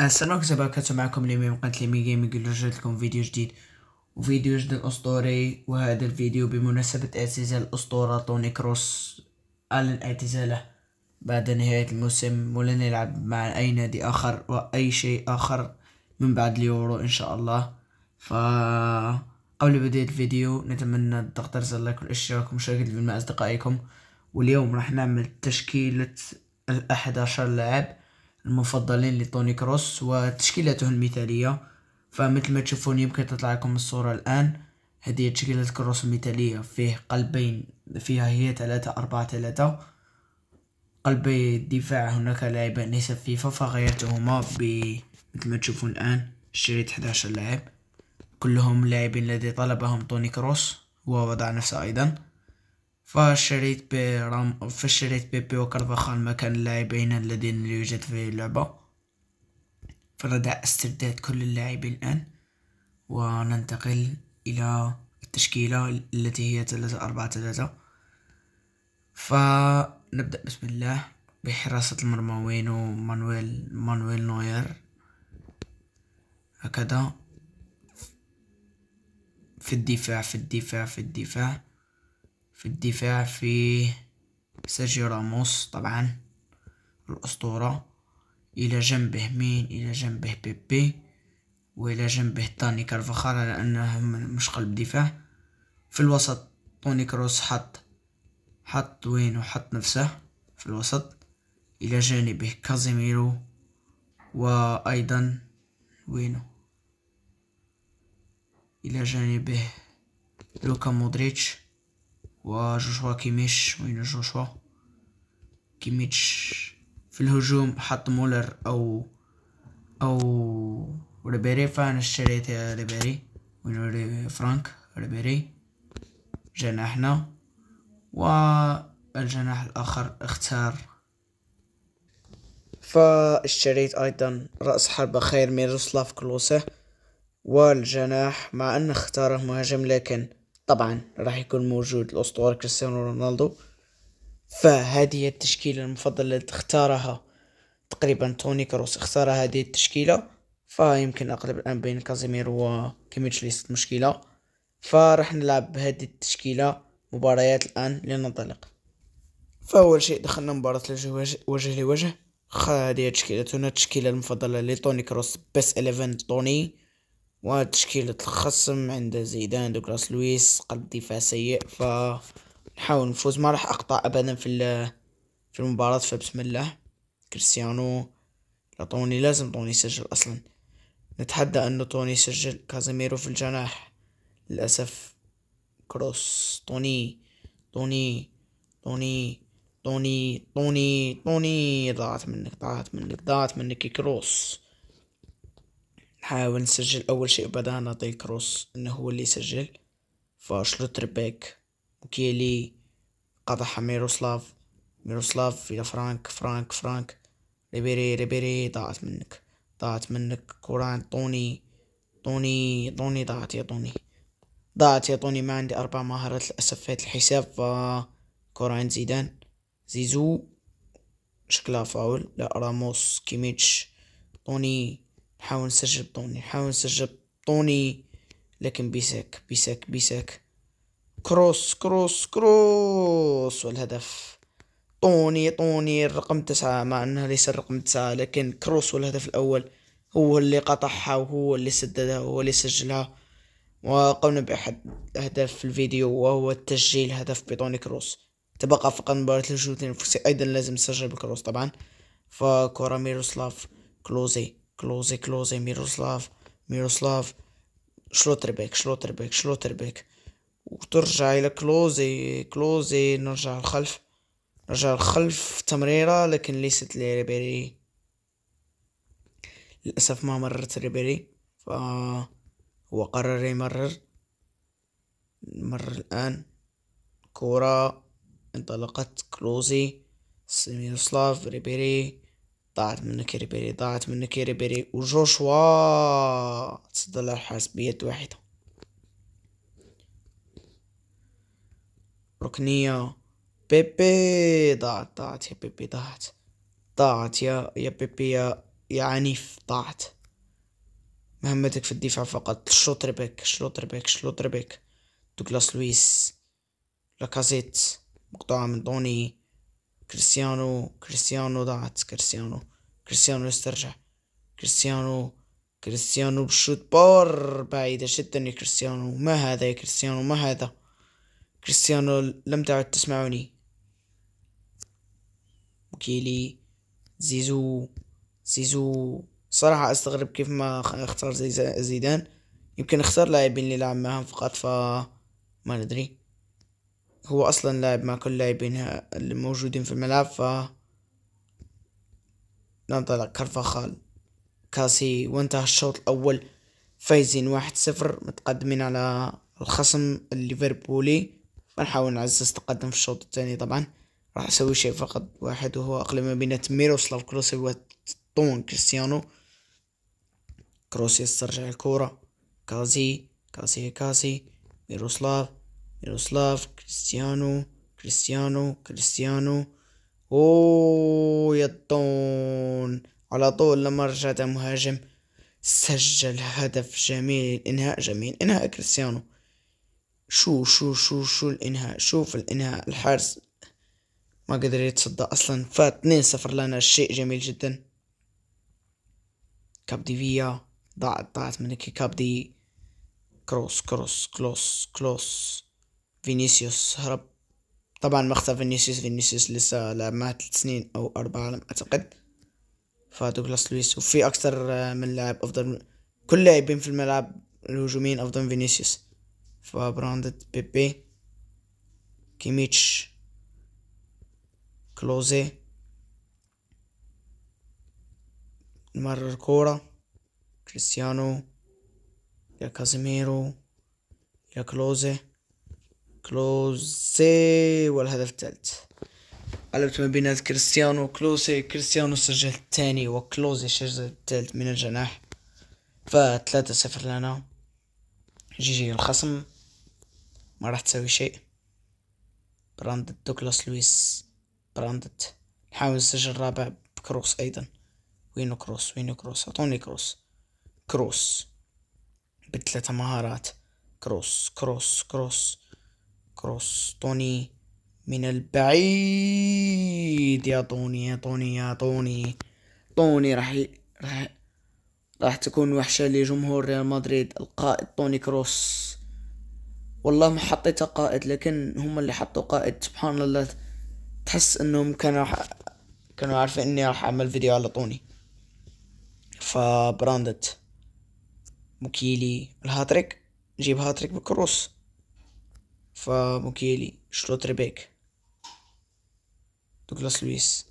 السلام عليكم شباب كنت معكم اليوم من قناة ليمي جيمنج اللي رجعت لكم فيديو جديد وفيديو جديد اسطوري وهذا الفيديو بمناسبة اعتزال الاسطورة توني كروس اعلن اعتزاله بعد نهاية الموسم ولن يلعب مع اي نادي اخر واي شيء اخر من بعد اليورو ان شاء الله ف قبل بداية الفيديو نتمنى ضغط زر اللايك والاشتراك ومشاركة الفيديو مع اصدقائكم واليوم راح نعمل تشكيلة الاحد عشر لاعب المفضلين لتوني كروس وتشكيلته المثالية فمثل ما تشوفون يمكن تطلع لكم الصورة الآن هذه تشكيلة كروس المثالية فيه قلبين فيها هي ثلاثة أربعة ثلاثة قلبي الدفاع هناك لاعبان ليس فيفا فغيرتهما ب مثل ما تشوفون الآن شريت 11 لاعب كلهم لاعبين الذي طلبهم توني كروس ووضع نفسه أيضا فشريت رام فشريت بيبي وكرفخال مكان اللاعبين الذين يوجد في اللعبة فنضع استرداد كل اللاعبين الآن وننتقل إلى التشكيلة التي هي ثلاثة أربعة ثلاثة فنبدأ بسم الله بحراسة المرمى وينو مانويل مانويل نوير هكذا في الدفاع في الدفاع في الدفاع في الدفاع في سيرجيو راموس طبعا الأسطورة إلى جنبه مين إلى جنبه بيبي وإلى جنبه تاني كارفخال على مش قلب دفاع في الوسط توني كروس حط حط وين وحط نفسه في الوسط إلى جانبه كازيميرو وأيضا وينو إلى جانبه لوكا مودريتش وجوشوا كيميش وين جوشوا كيميتش في الهجوم حط مولر أو أو ريبيري فأنا اشتريت ريبيري وين فرانك ريبيري جناحنا والجناح الآخر اختار فاشتريت أيضا رأس حربة خير ميروسلاف كلوسه والجناح مع أن اختاره مهاجم لكن طبعا راح يكون موجود الأسطورة كريستيانو رونالدو فهذه هي التشكيلة المفضلة التي اختارها تقريبا توني كروس اختار هذه التشكيلة فيمكن أقلب الآن بين و وكيميتش ليست مشكلة فراح نلعب بهذه التشكيلة مباريات الآن لننطلق فأول شيء دخلنا مباراة وجه لوجه هذه تشكيلتنا التشكيلة المفضلة لتوني كروس بس 11 توني وتشكيلة الخصم عند زيدان دوغلاس لويس قلب دفاع سيء فنحاول نفوز ما راح أقطع أبدا في في المباراة فبسم الله كريستيانو لا طوني لازم طوني يسجل أصلا نتحدى ان طوني يسجل كازيميرو في الجناح للأسف كروس طوني طوني طوني طوني طوني طوني ضاعت منك ضاعت منك ضاعت منك كروس حاول نسجل أول شيء بدانا نعطي كروس إنه هو اللي يسجل فشلوتر باك وكيلي قطعها ميروسلاف ميروسلاف إلى فرانك فرانك فرانك ريبيري ريبيري ضاعت منك ضاعت منك كوران طوني طوني طوني ضاعت يا طوني ضاعت يا طوني ما عندي أربع مهارات للأسف فات الحساب ف كوران زيدان زيزو شكلها فاول لا راموس كيميتش طوني حاول نسجل طوني حاول نسجل طوني لكن بيسك بيسك بيسك كروس كروس كروس والهدف طوني طوني الرقم تسعة مع انها ليس الرقم تسعة لكن كروس والهدف الاول هو اللي قطعها وهو اللي سددها وهو اللي سجلها وقمنا بأحد أهداف في الفيديو وهو تسجيل هدف بطوني كروس تبقى فقط مباراة الشوط الأنفسي أيضا لازم نسجل بكروس طبعا فكورا ميروسلاف كلوزي كلوزي Klose, Miroslav, Miroslav, Schlotterbeck, Schlotterbeck, Schlotterbeck وترجع إلى كلوزي كلوزي نرجع الخلف نرجع الخلف تمريرة لكن ليست لريبيري للأسف ما مررت ريبيري فهو قرر يمرر مر الآن كورة انطلقت كلوزي سميروسلاف ريبيري ضاعت منك بيري ضاعت منك ريبيري وجوشوا تصدى الحارس بيد واحدة ركنية بيبي ضاعت ضاعت يا بيبي ضاعت ضاعت يا يا بيبي يا يا عنيف ضاعت مهمتك في الدفاع فقط شلوتربيك شلوتربيك شلوتربيك دوغلاس لويس لاكازيت مقطوعة من دوني كريستيانو كريستيانو ضاعت كريستيانو كريستيانو استرجع كريستيانو كريستيانو بشوت بار بعيدة جدا يا كريستيانو ما هذا يا كريستيانو ما هذا كريستيانو لم تعد تسمعني وكيلي زيزو زيزو صراحة استغرب كيف ما اختار زيدان يمكن اختار لاعبين اللي لعب معهم فقط ف ما ندري هو أصلا لاعب مع كل اللاعبين اللي موجودين في الملعب ف ننطلق كرفخال كاسي وانتهى الشوط الأول فايزين واحد صفر متقدمين على الخصم الليفربولي بنحاول نعزز تقدم في الشوط الثاني طبعا راح أسوي شيء فقط واحد وهو أقلب ما بين تميروس للكروسي وطون كريستيانو كروسي يسترجع الكرة كازي كاسي كاسي ميروسلاف ميروسلاف كريستيانو كريستيانو كريستيانو أو يطون على طول لما رجعت مهاجم سجل هدف جميل انهاء جميل انهاء كريستيانو شو شو شو شو الانهاء شوف الانهاء الحارس ما قدر يتصدى اصلا فات 2 صفر لنا شيء جميل جدا كاب دي فيا ضاعت ضاعت من كاب دي كروس كروس كلوس كلوس فينيسيوس هرب طبعا اختفى فينيسيوس فينيسيوس لسه لعب معاه تلت سنين او اربعة لم اعتقد فدوغلاس لويس وفي اكثر آه، من لاعب افضل من كل لاعبين في الملعب الهجوميين افضل من فينيسيوس فبراندت بيبي كيميتش كلوزي مرر كورة كريستيانو يا كازيميرو يا كلوزي كلوزي والهدف الثالث قلبت ما بين كريستيانو وكلوزي كريستيانو سجل الثاني وكلوزي سجل الثالث من الجناح فثلاثة صفر لنا جي جي الخصم ما راح تسوي شيء براندت دوكلاس لويس براندت نحاول نسجل الرابع بكروس ايضا وينو كروس وينو كروس اعطوني كروس كروس بثلاثة مهارات كروس كروس كروس كروس طوني من البعيد يا طوني يا طوني يا طوني طوني راح راح راح تكون وحشة لجمهور ريال مدريد القائد طوني كروس والله ما حطيت قائد لكن هم اللي حطوا قائد سبحان الله تحس انهم كانوا راح كانوا عارفين اني راح اعمل فيديو على طوني فبراندت مكيلي الهاتريك جيب هاتريك بكروس فموكيلي ريبيك دوغلاس لويس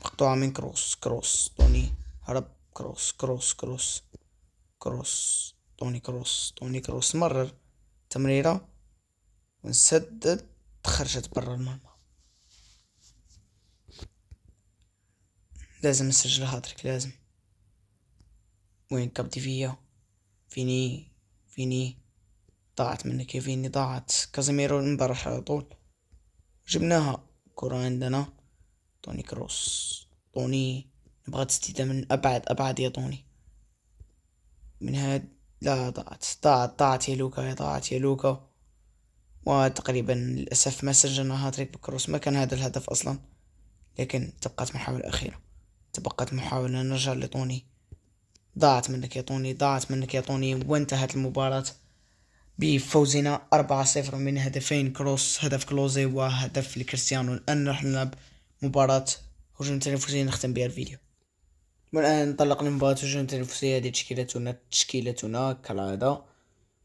مقطوعة من كروس كروس توني هرب كروس كروس كروس كروس توني كروس توني كروس مرر تمريرة ونسدد خرجت برا المرمى لازم نسجل هاتريك لازم وين كابتي فيا فيني فيني ضاعت من كيفيني ضاعت كازيميرو امبارح على طول جبناها كرة عندنا توني كروس طوني نبغى تسديدة من أبعد أبعد يا طوني من هاد لا ضاعت ضاعت ضاعت يا لوكا يا ضاعت يا لوكا وتقريبا للأسف ما سجلنا هاتريك بكروس ما كان هذا الهدف أصلا لكن تبقت محاولة أخيرة تبقت محاولة نرجع لطوني ضاعت منك يا طوني ضاعت منك يا طوني وانتهت المباراة بفوزنا 4-0 من هدفين كروس هدف كلوزي وهدف لكريستيانو الآن راح نلعب مباراة هجوم تنافسية نختم بها الفيديو والآن نطلق لمباراة هجوم تنافسية هذه تشكيلتنا تشكيلتنا كالعادة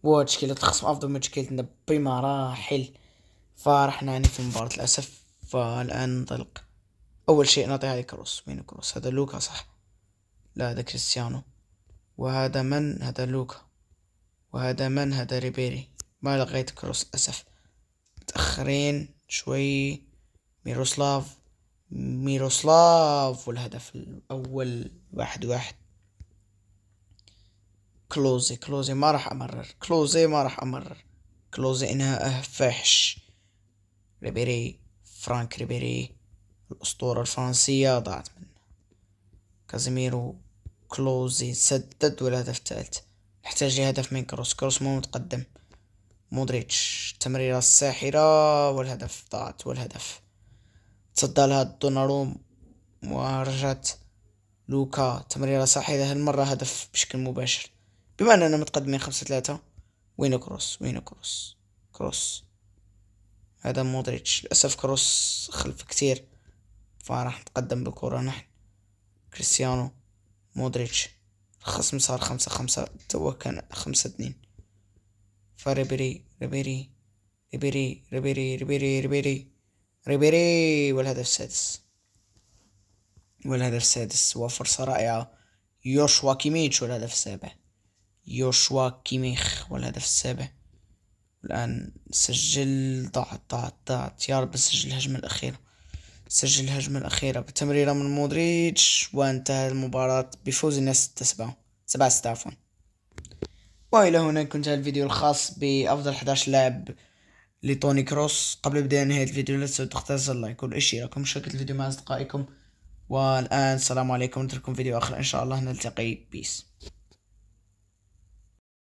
وتشكيلة الخصم أفضل من تشكيلتنا بمراحل فراح نعاني في المباراة للأسف فالآن نطلق أول شيء نعطيها لكروس وين كروس هذا لوكا صح لا هذا كريستيانو وهذا من هذا لوكا وهذا هذا ريبيري ما لغيت كروس للأسف متأخرين شوي ميروسلاف ميروسلاف والهدف الأول واحد واحد كلوزي كلوزي ما راح أمرر كلوزي ما راح أمرر كلوزي إنهاءه فحش ريبيري فرانك ريبيري الأسطورة الفرنسية ضاعت منه كازيميرو كلوزي سدد والهدف الثالث نحتاج لهدف من كروس كروس مو متقدم مودريتش التمريرة الساحرة والهدف ضاعت والهدف تصدى لها دوناروم ورجعت لوكا تمريرة ساحرة هالمرة هدف بشكل مباشر بما أننا متقدمين خمسة ثلاثة وين كروس وين كروس كروس هذا مودريتش للأسف كروس خلف كتير فراح نتقدم بالكرة نحن كريستيانو مودريتش الخصم صار خمسة خمسة توا كان خمسة اتنين فريبيري ريبيري ريبيري ريبيري ريبيري ريبيري ريبيري والهدف السادس والهدف السادس وفرصة رائعة يوشوا كيميتش والهدف السابع يوشوا كيميخ والهدف السابع الآن سجل ضاعت ضاعت ضاعت يا رب سجل الهجمة الأخيرة سجل الهجمة الأخيرة بتمريرة من مودريتش وانتهى المباراة بفوز ستة سبعة سبعة ستة عفوا وإلى هنا كنت الفيديو الخاص بأفضل 11 لاعب لتوني كروس قبل بداية نهاية الفيديو لا تنسوا تختار اللايك والاشتراك شركة الفيديو مع أصدقائكم والآن السلام عليكم نترككم فيديو آخر إن شاء الله نلتقي بيس